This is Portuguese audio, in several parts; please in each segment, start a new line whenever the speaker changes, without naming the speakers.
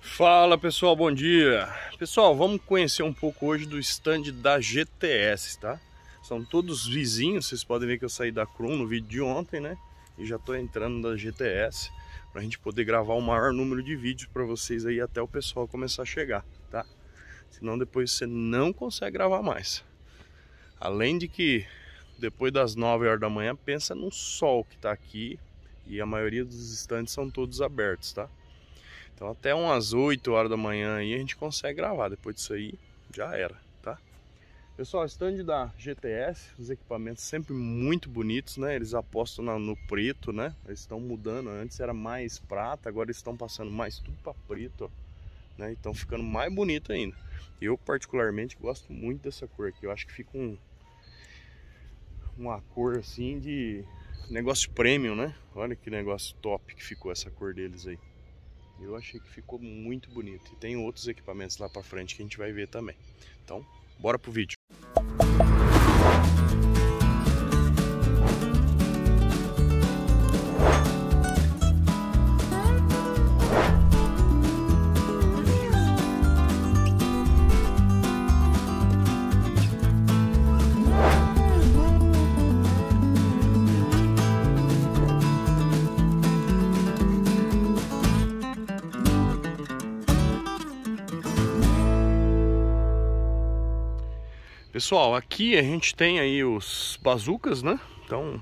Fala pessoal, bom dia! Pessoal, vamos conhecer um pouco hoje do stand da GTS, tá? São todos vizinhos, vocês podem ver que eu saí da Crum no vídeo de ontem, né? E já tô entrando da GTS pra gente poder gravar o maior número de vídeos para vocês aí até o pessoal começar a chegar, tá? Senão depois você não consegue gravar mais. Além de que depois das 9 horas da manhã, pensa no sol que tá aqui e a maioria dos estandes são todos abertos, tá? Então até umas 8 horas da manhã aí a gente consegue gravar. Depois disso aí já era, tá? Pessoal, stand da GTS, os equipamentos sempre muito bonitos, né? Eles apostam no preto, né? Eles estão mudando, antes era mais prata, agora eles estão passando mais tudo para preto, ó. Né? Estão ficando mais bonito ainda. Eu particularmente gosto muito dessa cor aqui. Eu acho que fica um uma cor assim de negócio premium, né? Olha que negócio top que ficou essa cor deles aí. Eu achei que ficou muito bonito. E tem outros equipamentos lá para frente que a gente vai ver também. Então, bora pro vídeo. Pessoal, aqui a gente tem aí os bazucas, né? Então,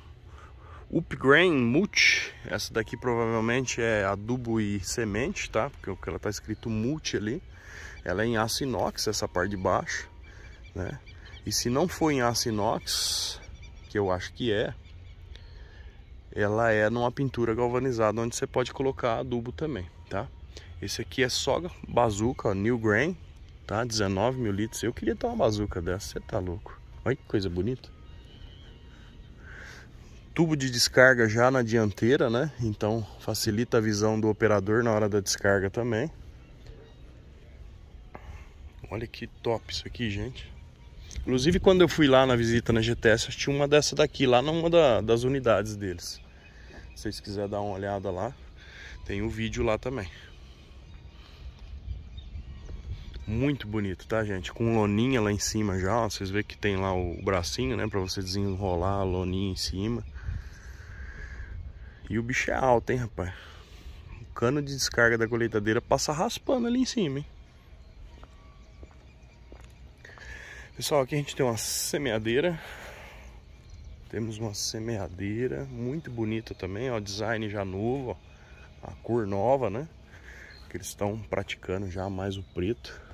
Upgrain Multi, essa daqui provavelmente é adubo e semente, tá? Porque ela tá escrito Multi ali. Ela é em aço inox, essa parte de baixo, né? E se não for em aço inox, que eu acho que é, ela é numa pintura galvanizada, onde você pode colocar adubo também, tá? Esse aqui é só bazuca, New Grain, tá? 19 mil litros. Eu queria ter uma bazuca dessa, você tá louco. Olha que coisa bonita. Tubo de descarga já na dianteira, né? Então facilita a visão do operador na hora da descarga também. Olha que top isso aqui, gente. Inclusive, quando eu fui lá na visita na GTS, tinha uma dessa daqui, lá numa da, das unidades deles. Se vocês quiserem dar uma olhada lá, tem o um vídeo lá também. Muito bonito, tá, gente? Com loninha lá em cima já, ó, vocês vê que tem lá o bracinho, né? Pra você desenrolar a loninha em cima. E o bicho é alto, hein, rapaz? O cano de descarga da colheitadeira passa raspando ali em cima, hein? Pessoal, aqui a gente tem uma semeadeira. Temos uma semeadeira muito bonita também, ó. Design já novo, ó. A cor nova, né? Que eles estão praticando já mais o preto.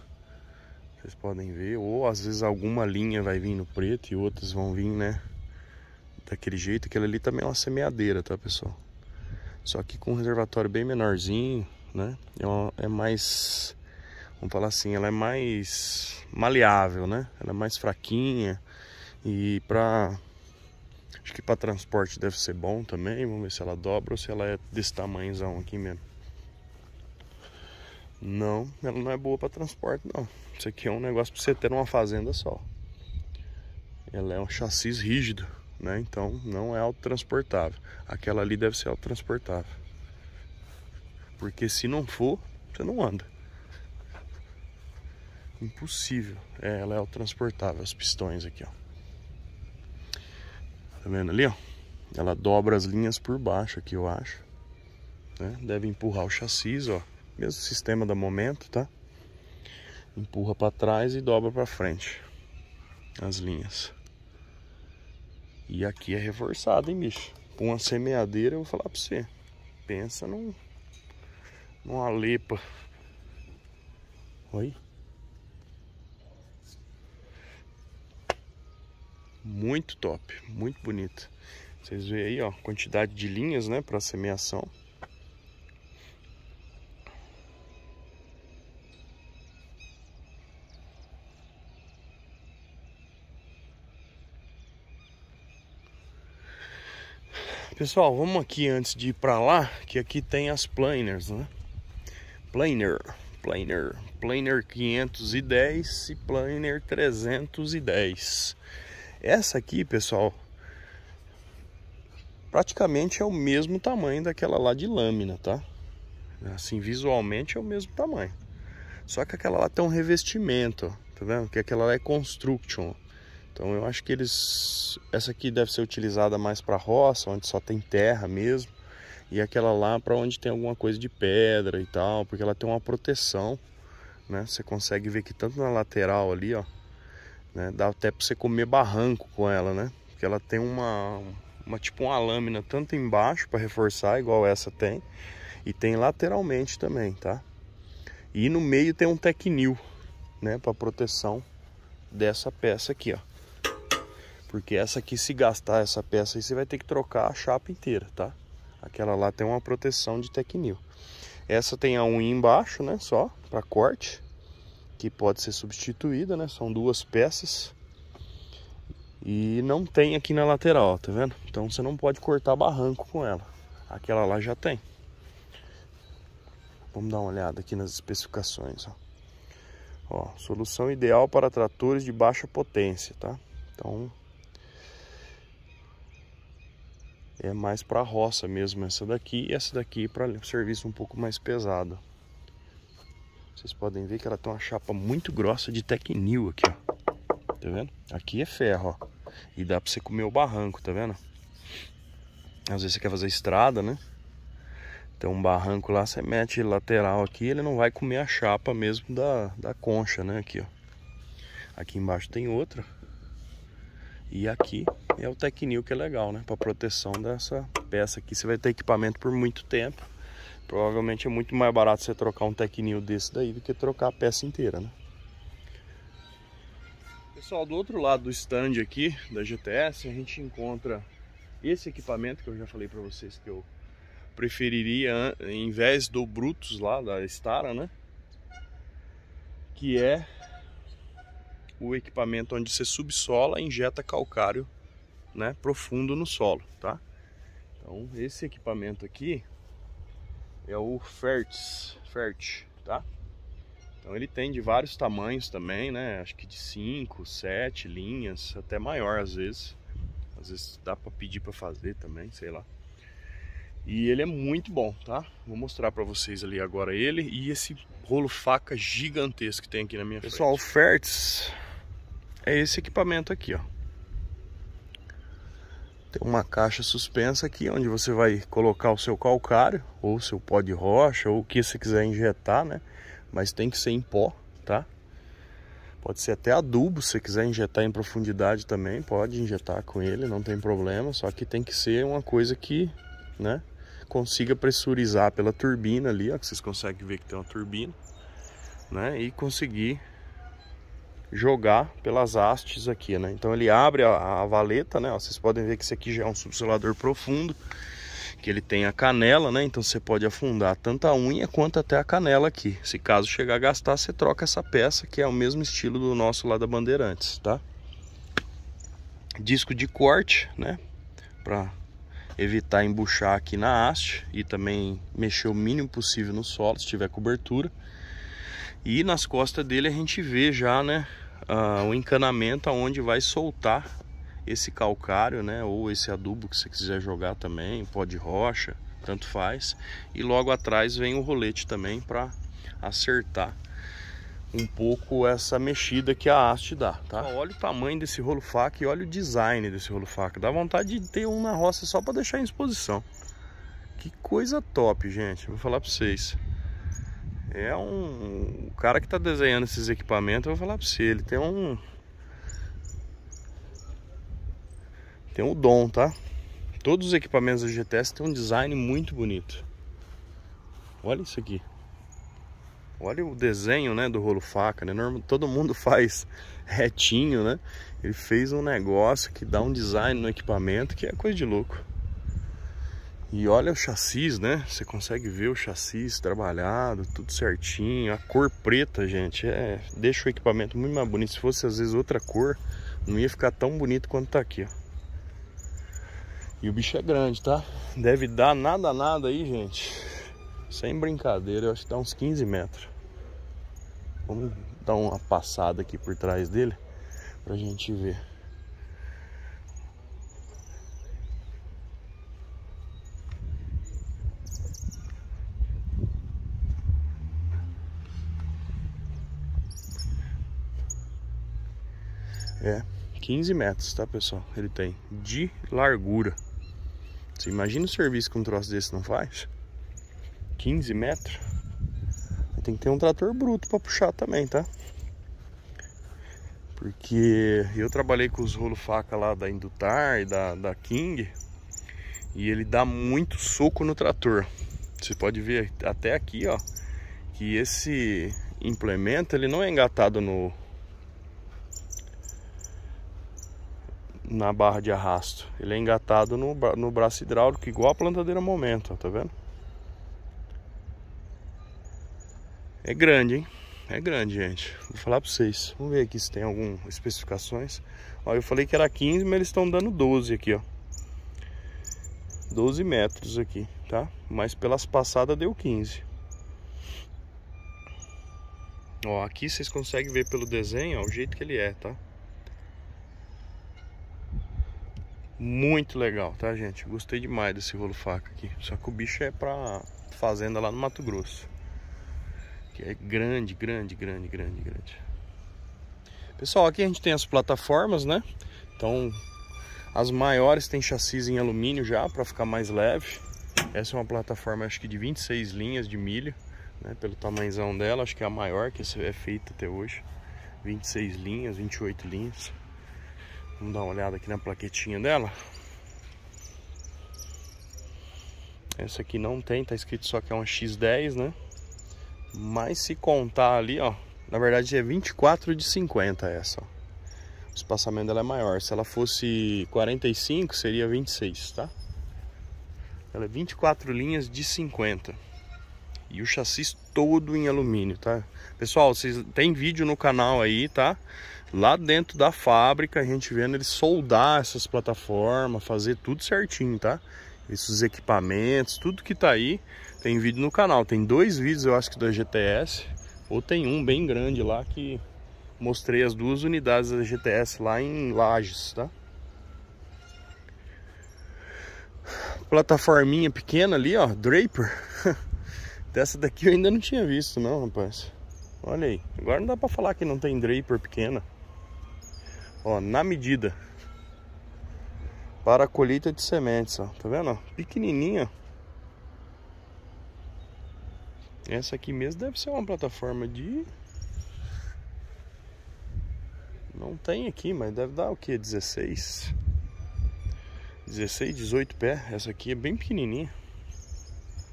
Vocês podem ver. Ou às vezes alguma linha vai vir no preto e outras vão vir, né? Daquele jeito. Aquela ali também é uma semeadeira, tá, pessoal? Só que com um reservatório bem menorzinho, né? É, uma, é mais... Vamos falar assim, ela é mais maleável, né? Ela é mais fraquinha. E pra... Acho que para transporte deve ser bom também. Vamos ver se ela dobra ou se ela é desse tamanhozão aqui mesmo. Não, ela não é boa para transporte não. Isso aqui é um negócio para você ter numa fazenda só. Ela é um chassi rígido, né? Então não é autotransportável. Aquela ali deve ser autotransportável. Porque se não for, você não anda. Impossível. É, ela é autotransportável, os pistões aqui, ó. Tá vendo ali, ó? Ela dobra as linhas por baixo aqui, eu acho. Né? Deve empurrar o chassi, ó. Mesmo sistema do momento, tá? Empurra para trás e dobra para frente as linhas. E aqui é reforçado, hein, bicho? Com uma semeadeira, eu vou falar para você. Pensa num, numa lepa. Oi? Muito top, muito bonito. Vocês veem aí, ó, quantidade de linhas, né, para semeação. Pessoal, vamos aqui antes de ir para lá, que aqui tem as planers, né? Planer, planer, planer 510 e planer 310. Essa aqui, pessoal, praticamente é o mesmo tamanho daquela lá de lâmina, tá? Assim, visualmente é o mesmo tamanho. Só que aquela lá tem um revestimento, tá vendo? Que aquela lá é construction. Então eu acho que eles. Essa aqui deve ser utilizada mais para roça, onde só tem terra mesmo. E aquela lá para onde tem alguma coisa de pedra e tal, porque ela tem uma proteção, né? Você consegue ver que tanto na lateral ali, ó, né? Dá até para você comer barranco com ela, né? Porque ela tem uma, uma tipo uma lâmina tanto embaixo para reforçar, igual essa tem, e tem lateralmente também, tá? E no meio tem um tecnil, né? Para proteção dessa peça aqui, ó. Porque essa aqui, se gastar essa peça aí, você vai ter que trocar a chapa inteira, tá? Aquela lá tem uma proteção de Tecnil. Essa tem a unha embaixo, né? Só para corte, que pode ser substituída, né? São duas peças. E não tem aqui na lateral, ó, tá vendo? Então você não pode cortar barranco com ela. Aquela lá já tem. Vamos dar uma olhada aqui nas especificações, ó. Ó, solução ideal para tratores de baixa potência, tá? Então, é mais para roça mesmo essa daqui e essa daqui para serviço um pouco mais pesado. Vocês podem ver que ela tem uma chapa muito grossa de tecnil aqui, ó. Tá vendo? Aqui é ferro, ó. E dá para você comer o barranco, tá vendo? Às vezes você quer fazer estrada, né? Tem um barranco lá, você mete lateral aqui, ele não vai comer a chapa mesmo da, da concha, né? Aqui, ó. Aqui embaixo tem outra. E aqui é o Tecnil que é legal, né? Para proteção dessa peça aqui. Você vai ter equipamento por muito tempo. Provavelmente é muito mais barato você trocar um Tecnil desse daí do que trocar a peça inteira, né? Pessoal, do outro lado do stand aqui da GTS, a gente encontra esse equipamento que eu já falei para vocês que eu preferiria em vez do Brutus lá da Stara, né? Que é o equipamento onde você subsola e injeta calcário né, profundo no solo, tá? Então esse equipamento aqui é o Fertz, Fert, tá? Então ele tem de vários tamanhos também, né? Acho que de 5, 7 linhas, até maior às vezes. Às vezes dá para pedir para fazer também, sei lá. E ele é muito bom, tá? Vou mostrar para vocês ali agora ele e esse rolo faca gigantesco que tem aqui na minha Pessoal, frente. Pessoal, Fertz é esse equipamento aqui, ó. Tem uma caixa suspensa aqui onde você vai colocar o seu calcário ou seu pó de rocha ou o que você quiser injetar, né? Mas tem que ser em pó, tá? Pode ser até adubo, se você quiser injetar em profundidade também, pode injetar com ele, não tem problema, só que tem que ser uma coisa que, né, consiga pressurizar pela turbina ali, ó, que vocês conseguem ver que tem uma turbina, né, e conseguir jogar pelas hastes aqui, né? Então ele abre a, a valeta, né? Ó, vocês podem ver que esse aqui já é um subsolador profundo, que ele tem a canela, né? Então você pode afundar tanto a unha quanto até a canela aqui. Se caso chegar a gastar, você troca essa peça, que é o mesmo estilo do nosso lá da Bandeirantes, tá? Disco de corte, né? Para evitar embuchar aqui na haste e também mexer o mínimo possível no solo, se tiver cobertura. E nas costas dele a gente vê já, né, uh, um encanamento aonde vai soltar esse calcário, né? Ou esse adubo que você quiser jogar também, pó de rocha, tanto faz. E logo atrás vem o rolete também para acertar um pouco essa mexida que a haste dá, tá? Olha o tamanho desse rolo faca e olha o design desse rolo faca. Dá vontade de ter um na roça só para deixar em exposição. Que coisa top, gente. Vou falar para vocês. É um. O cara que tá desenhando esses equipamentos, eu vou falar para você, ele tem um. Tem um dom, tá? Todos os equipamentos da GTS têm um design muito bonito. Olha isso aqui. Olha o desenho, né, do rolo faca, né? Todo mundo faz retinho, né? Ele fez um negócio que dá um design no equipamento que é coisa de louco. E olha o chassis, né? Você consegue ver o chassis trabalhado, tudo certinho. A cor preta, gente, é, deixa o equipamento muito mais bonito. Se fosse, às vezes, outra cor, não ia ficar tão bonito quanto tá aqui, ó. E o bicho é grande, tá? Deve dar nada, nada aí, gente. Sem brincadeira, eu acho que dá uns 15 metros. Vamos dar uma passada aqui por trás dele pra gente ver. é 15 metros, tá pessoal? Ele tem de largura. Você imagina o serviço que um troço desse não faz? 15 metros? Tem que ter um trator bruto para puxar também, tá? Porque eu trabalhei com os rolo faca lá da Indutar e da, da King e ele dá muito soco no trator. Você pode ver até aqui, ó, que esse implemento ele não é engatado no, na barra de arrasto. Ele é engatado no, no braço hidráulico, igual a plantadeira momento, ó, tá vendo? É grande, hein? É grande, gente. Vou falar pra vocês. Vamos ver aqui se tem algumas especificações. Ó, eu falei que era 15, mas eles estão dando 12 aqui, ó. 12 metros aqui, tá? Mas pelas passadas deu 15. Ó, aqui vocês conseguem ver pelo desenho ó, o jeito que ele é, tá? Muito legal, tá, gente? Gostei demais desse rolo faca aqui. Só que o bicho é pra fazenda lá no Mato Grosso. Que é grande, grande, grande, grande, grande. Pessoal, aqui a gente tem as plataformas, né? Então, as maiores tem chassis em alumínio já, para ficar mais leve. Essa é uma plataforma, acho que de 26 linhas de milho, né? Pelo tamanhozão dela, acho que é a maior que é feita até hoje. 26 linhas, 28 linhas. Vamos dar uma olhada aqui na plaquetinha dela. Essa aqui não tem, tá escrito só que é uma X10, né? Mas se contar ali, ó, na verdade é 24 de 50 essa, ó. O espaçamento dela é maior. Se ela fosse 45, seria 26, tá? Ela é 24 linhas de 50. E o chassi todo em alumínio, tá? Pessoal, vocês tem vídeo no canal aí, tá? lá dentro da fábrica, a gente vendo ele soldar essas plataformas, fazer tudo certinho, tá? Esses equipamentos, tudo que tá aí, tem vídeo no canal. Tem dois vídeos, eu acho que da GTS, ou tem um bem grande lá que mostrei as duas unidades da GTS lá em Lages, tá? Plataforminha pequena ali, ó, Draper. Dessa daqui eu ainda não tinha visto não, rapaz. Olha aí, agora não dá pra falar que não tem Draper pequena. Ó, na medida. Para a colheita de sementes, ó. Tá vendo? Pequenininha. Essa aqui mesmo deve ser uma plataforma de... Não tem aqui, mas deve dar o que? 16. 16, 18 pé. Essa aqui é bem pequenininha.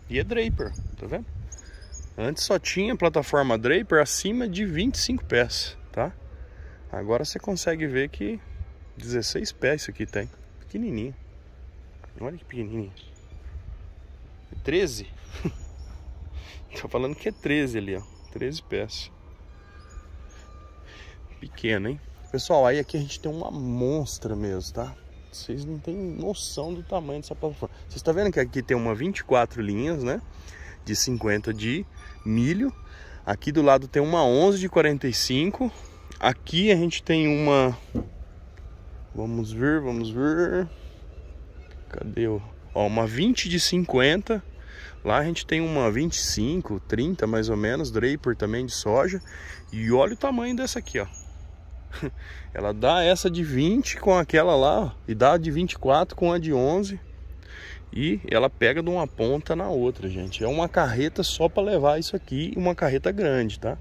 E é Draper, tá vendo? Antes só tinha plataforma Draper acima de 25 pés, tá? Agora você consegue ver que 16 pés isso aqui tem. Pequenininho. Olha que pequenininho. 13? Tá falando que é 13 ali, ó. 13 pés. Pequeno, hein? Pessoal, aí aqui a gente tem uma monstra mesmo, tá? Vocês não têm noção do tamanho dessa plataforma. Vocês estão tá vendo que aqui tem uma 24 linhas, né? De 50 de milho. Aqui do lado tem uma 11 de 45 Aqui a gente tem uma. Vamos ver, vamos ver. Cadê o. Ó, uma 20 de 50. Lá a gente tem uma 25, 30 mais ou menos, Draper também de soja. E olha o tamanho dessa aqui, ó. Ela dá essa de 20 com aquela lá, ó, e dá de 24 com a de 11. E ela pega de uma ponta na outra, gente. É uma carreta só para levar isso aqui, uma carreta grande, tá?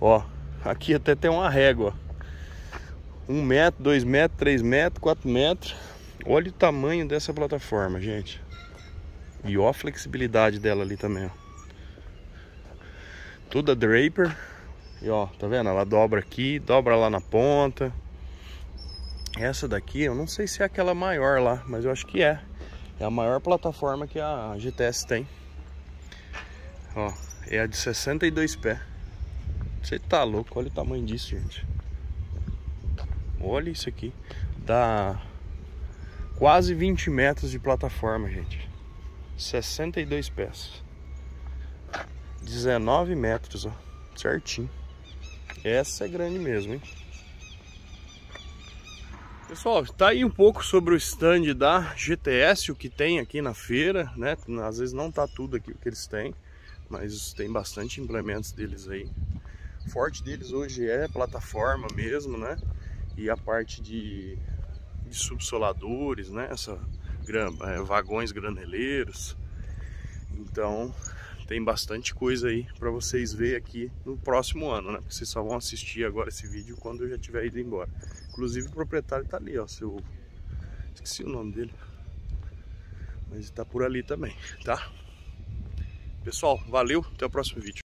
Ó, Aqui até tem uma régua. Um metro, dois metros, três metros, quatro metros. Olha o tamanho dessa plataforma, gente. E ó a flexibilidade dela ali também, ó. Toda draper. E ó, tá vendo? Ela dobra aqui, dobra lá na ponta. Essa daqui, eu não sei se é aquela maior lá, mas eu acho que é. É a maior plataforma que a GTS tem. Ó, é a de 62 pés. Você tá louco, olha o tamanho disso, gente. Olha isso aqui. Dá quase 20 metros de plataforma, gente. 62 pés. 19 metros, ó. Certinho. Essa é grande mesmo, hein? Pessoal, tá aí um pouco sobre o stand da GTS, o que tem aqui na feira, né? Às vezes não tá tudo aqui o que eles têm, mas tem bastante implementos deles aí forte deles hoje é plataforma mesmo, né? E a parte de, de subsoladores, né? Essa, é, vagões graneleiros. Então tem bastante coisa aí para vocês verem aqui no próximo ano, né? Porque vocês só vão assistir agora esse vídeo quando eu já tiver ido embora. Inclusive o proprietário tá ali, ó, seu... Esqueci o nome dele. Mas tá por ali também, tá? Pessoal, valeu, até o próximo vídeo.